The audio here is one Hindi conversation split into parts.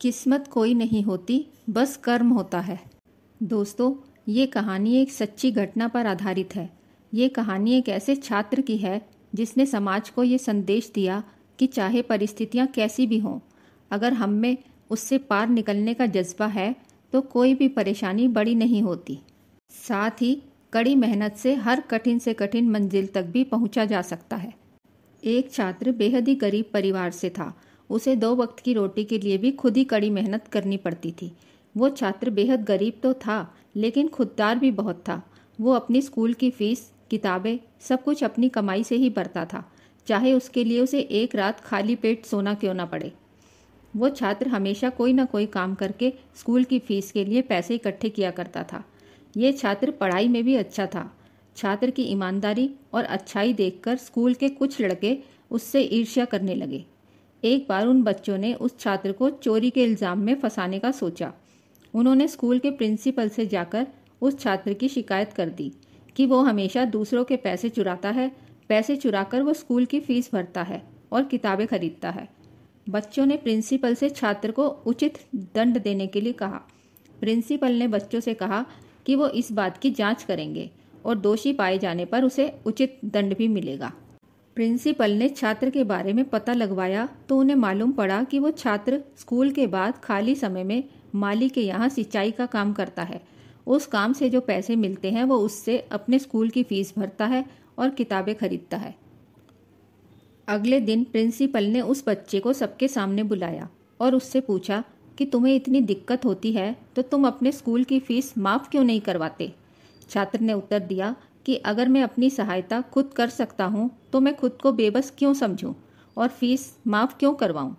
किस्मत कोई नहीं होती बस कर्म होता है दोस्तों ये कहानी एक सच्ची घटना पर आधारित है ये कहानी एक ऐसे छात्र की है जिसने समाज को ये संदेश दिया कि चाहे परिस्थितियाँ कैसी भी हों अगर हम में उससे पार निकलने का जज्बा है तो कोई भी परेशानी बड़ी नहीं होती साथ ही कड़ी मेहनत से हर कठिन से कठिन मंजिल तक भी पहुंचा जा सकता है एक छात्र बेहद ही गरीब परिवार से था उसे दो वक्त की रोटी के लिए भी खुद ही कड़ी मेहनत करनी पड़ती थी वो छात्र बेहद गरीब तो था लेकिन खुददार भी बहुत था वो अपनी स्कूल की फीस किताबें सब कुछ अपनी कमाई से ही भरता था चाहे उसके लिए उसे एक रात खाली पेट सोना क्यों ना पड़े वो छात्र हमेशा कोई ना कोई काम करके स्कूल की फीस के लिए पैसे इकट्ठे किया करता था ये छात्र पढ़ाई में भी अच्छा था छात्र की ईमानदारी और अच्छाई देखकर स्कूल के कुछ लड़के उससे ईर्ष्या करने लगे एक बार उन बच्चों ने उस छात्र को चोरी के इल्ज़ाम में फंसाने का सोचा उन्होंने स्कूल के प्रिंसिपल से जाकर उस छात्र की शिकायत कर दी कि वो हमेशा दूसरों के पैसे चुराता है पैसे चुराकर वो स्कूल की फीस भरता है और किताबें खरीदता है बच्चों ने प्रिंसिपल से छात्र को उचित दंड देने के लिए कहा प्रिंसिपल ने बच्चों से कहा कि वो इस बात की जांच करेंगे और दोषी पाए जाने पर उसे उचित दंड भी मिलेगा प्रिंसिपल ने छात्र के बारे में पता लगवाया तो उन्हें मालूम पड़ा कि वो छात्र स्कूल के बाद खाली समय में माली के यहाँ सिंचाई का काम करता है उस काम से जो पैसे मिलते हैं वो उससे अपने स्कूल की फीस भरता है और किताबें खरीदता है अगले दिन प्रिंसिपल ने उस बच्चे को सबके सामने बुलाया और उससे पूछा कि तुम्हें इतनी दिक्कत होती है तो तुम अपने स्कूल की फीस माफ़ क्यों नहीं करवाते छात्र ने उत्तर दिया कि अगर मैं अपनी सहायता खुद कर सकता हूँ तो मैं खुद को बेबस क्यों समझूँ और फीस माफ़ क्यों करवाऊँ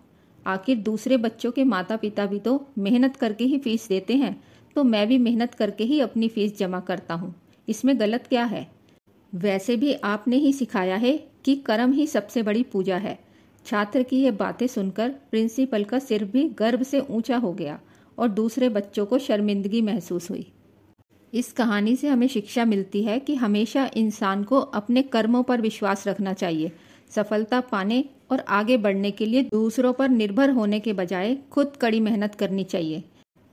आखिर दूसरे बच्चों के माता पिता भी तो मेहनत करके ही फीस देते हैं तो मैं भी मेहनत करके ही अपनी फीस जमा करता हूँ इसमें गलत क्या है वैसे भी आपने ही सिखाया है कि कर्म ही सबसे बड़ी पूजा है छात्र की ये बातें सुनकर प्रिंसिपल का सिर भी गर्व से ऊंचा हो गया और दूसरे बच्चों को शर्मिंदगी महसूस हुई इस कहानी से हमें शिक्षा मिलती है कि हमेशा इंसान को अपने कर्मों पर विश्वास रखना चाहिए सफलता पाने और आगे बढ़ने के लिए दूसरों पर निर्भर होने के बजाय खुद कड़ी मेहनत करनी चाहिए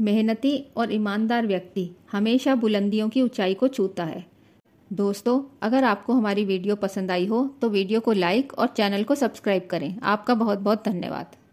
मेहनती और ईमानदार व्यक्ति हमेशा बुलंदियों की ऊंचाई को छूता है दोस्तों अगर आपको हमारी वीडियो पसंद आई हो तो वीडियो को लाइक और चैनल को सब्सक्राइब करें आपका बहुत बहुत धन्यवाद